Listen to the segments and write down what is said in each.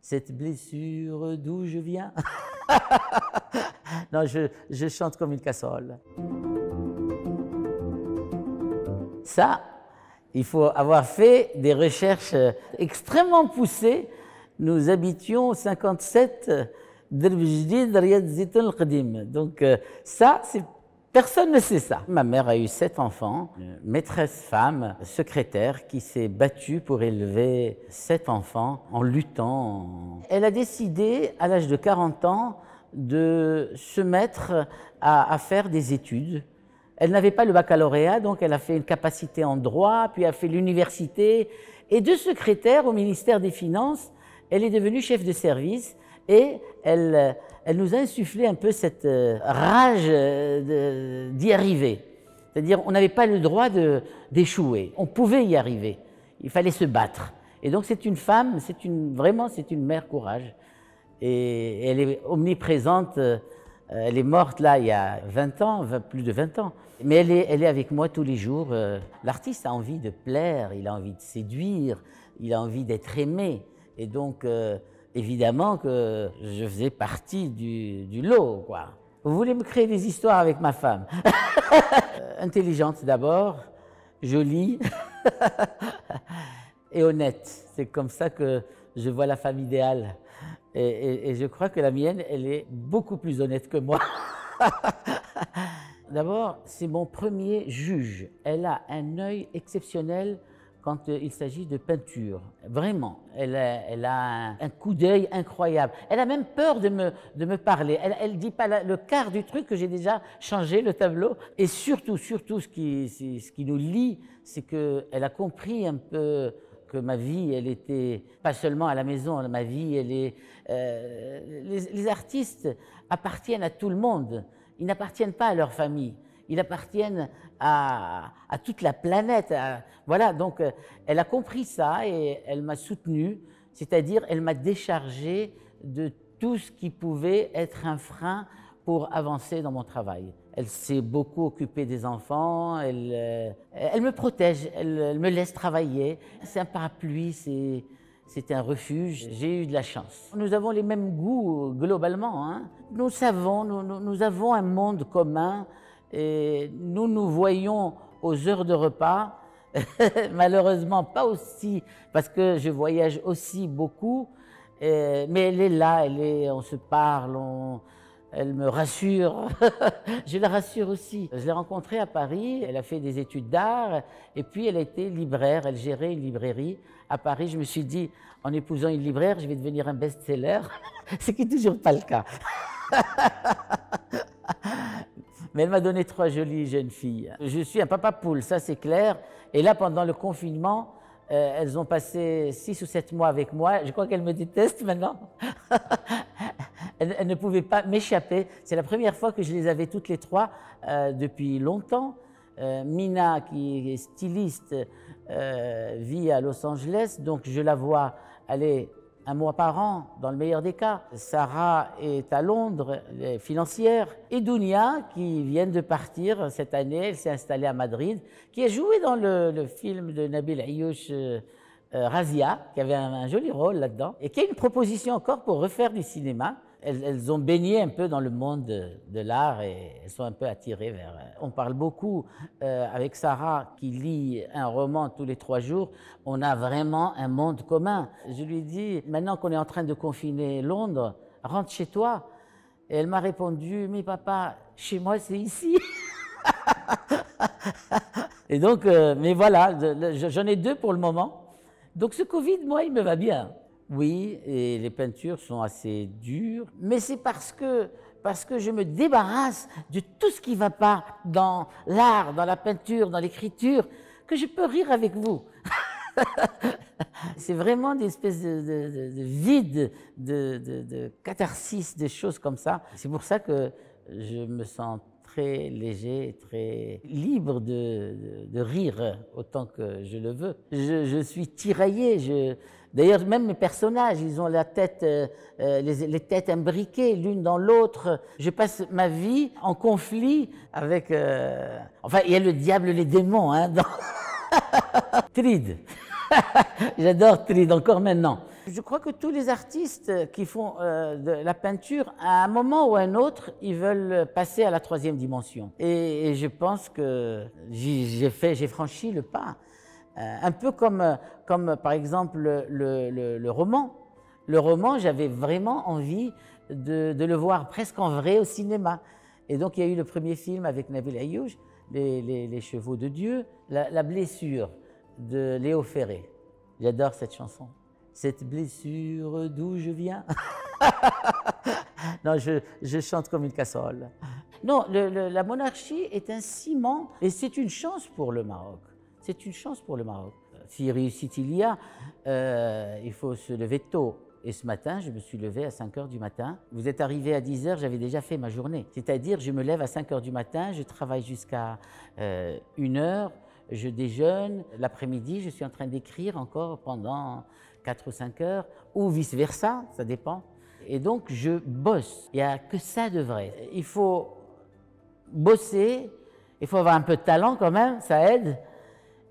cette blessure d'où je viens. non, je, je, chante comme une casserole. Ça, il faut avoir fait des recherches extrêmement poussées. Nous habitions 57 Derbjdid Riyad Zitoun al-Qadim. Donc euh, ça, c'est Personne ne sait ça. Ma mère a eu sept enfants, maîtresse femme, secrétaire, qui s'est battue pour élever sept enfants en luttant. Elle a décidé, à l'âge de 40 ans, de se mettre à faire des études. Elle n'avait pas le baccalauréat, donc elle a fait une capacité en droit, puis a fait l'université. Et de secrétaire au ministère des Finances, elle est devenue chef de service et elle, elle nous a insufflé un peu cette euh, rage euh, d'y arriver. C'est-à-dire, on n'avait pas le droit d'échouer. On pouvait y arriver. Il fallait se battre. Et donc, c'est une femme, c'est une, vraiment, c'est une mère courage. Et, elle est omniprésente. Euh, elle est morte là il y a 20 ans, plus de 20 ans. Mais elle est, elle est avec moi tous les jours. L'artiste a envie de plaire, il a envie de séduire, il a envie d'être aimé. Et donc, évidemment que je faisais partie du, lot, quoi. Vous voulez me créer des histoires avec ma femme Intelligente d'abord, jolie et honnête. C'est comme ça que je vois la femme idéale. Et, et, je crois que la mienne, elle est beaucoup plus honnête que moi. D'abord, c'est mon premier juge. Elle a un œil exceptionnel quand euh, il s'agit de peinture. Vraiment, elle a, un, coup d'œil incroyable. Elle a même peur de me, parler. Elle ne dit pas le quart du truc que j'ai déjà changé le tableau. Et surtout, surtout, ce qui, ce qui nous lie, c'est qu'elle a compris un peu que ma vie, elle était pas seulement à la maison, hein, ma vie, elle est... Euh, les artistes appartiennent à tout le monde. Ils n'appartiennent pas à leur famille ils appartiennent à, toute la planète. voilà, donc euh, elle a compris ça et elle m'a soutenu, c'est-à-dire elle m'a déchargé de tout ce qui pouvait être un frein pour avancer dans mon travail. Elle s'est beaucoup occupée des enfants, elle, euh, elle me protège, elle, me laisse travailler. C'est un parapluie, c'est... un refuge, j'ai eu de la chance. Nous avons les mêmes goûts euh, globalement. Hein. Nous savons, nous, avons un monde commun et nous nous voyons aux heures de repas, malheureusement pas aussi, parce que je voyage aussi beaucoup, mais elle est là, elle est, on se parle, on, elle me rassure, je la rassure aussi. Je l'ai rencontrée à Paris, elle a fait des études d'art et puis elle était libraire, elle gérait une librairie à Paris. Je me suis dit, en épousant une libraire, je vais devenir un best-seller, ce qui n'est toujours pas le cas mais elle m'a donné trois jolies jeunes filles. Je suis un papa poule, ça c'est clair. Et là, pendant le confinement, euh, elles ont passé six ou sept mois avec moi. Je crois qu'elles me détestent maintenant. elles, ne pouvaient pas m'échapper. C'est la première fois que je les avais toutes les trois euh, depuis longtemps. Euh, Mina, qui est styliste, vit à Los Angeles, donc je la vois aller un mois par an, dans le meilleur des cas. Sarah est à Londres, financière. Et Dunia, qui vient de partir cette année, elle s'est installée à Madrid, qui a joué dans le, film de Nabil Ayouch. Euh, euh, Razia, qui avait un joli rôle là-dedans, et qui a une proposition encore pour refaire du cinéma, elles, ont baigné un peu dans le monde de, l'art et elles sont un peu attirées vers. Euh, on parle beaucoup euh, avec Sarah qui lit un roman tous les trois jours. On a vraiment un monde commun. Je lui dis maintenant qu'on est en train de confiner Londres, rentre chez toi. Et elle m'a répondu mais papa, chez moi c'est ici. et donc, euh, mais voilà, j'en ai deux pour le moment. Donc ce Covid, moi, il me va bien. Oui, et les peintures sont assez dures, mais c'est parce que, parce que je me débarrasse de tout ce qui ne va pas dans l'art, dans la peinture, dans l'écriture, que je peux rire avec vous. c'est vraiment une espèce de, vide, de, catharsis, des choses comme ça. C'est pour ça que je me sens très léger, très libre de, rire autant que je le veux. Je, je suis tiraillé, je, D'ailleurs, même mes personnages, ils ont la tête, euh, euh, les, têtes imbriquées l'une dans l'autre. Je passe ma vie en conflit avec. Euh, enfin, il y a le diable, et les démons. Hein, Tride. J'adore Tride encore maintenant. Je crois que tous les artistes qui font de la peinture, à un moment ou à un autre, ils veulent passer à la troisième dimension. Et, je pense que j'ai franchi le pas. Euh, un peu comme, euh, comme euh, par exemple le, roman. Le roman, j'avais vraiment envie de, le voir presque en vrai au cinéma. Et donc il y a eu le premier film avec Nabil Ayouch, les, Chevaux de Dieu, la, blessure de Léo Ferré. J'adore cette chanson. Cette blessure d'où je viens. non, je, chante comme une casserole. Non, la monarchie est un ciment et c'est une chance pour le Maroc. C'est une chance pour le Maroc. Euh, si réussit, il y a, euh, il faut se lever tôt. Et ce matin, je me suis levé à 5 h du matin. Vous êtes arrivé à 10 h j'avais déjà fait ma journée. C'est-à-dire, je me lève à 5 h du matin, je travaille jusqu'à 1 euh, heure, je déjeune. L'après-midi, je suis en train d'écrire encore pendant 4 ou 5 heures, ou vice-versa, ça dépend. Et donc, je bosse. Il n'y a que ça de vrai. Il faut bosser, il faut avoir un peu de talent quand même, ça aide.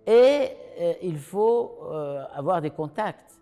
Et euh, il faut euh, avoir des contacts.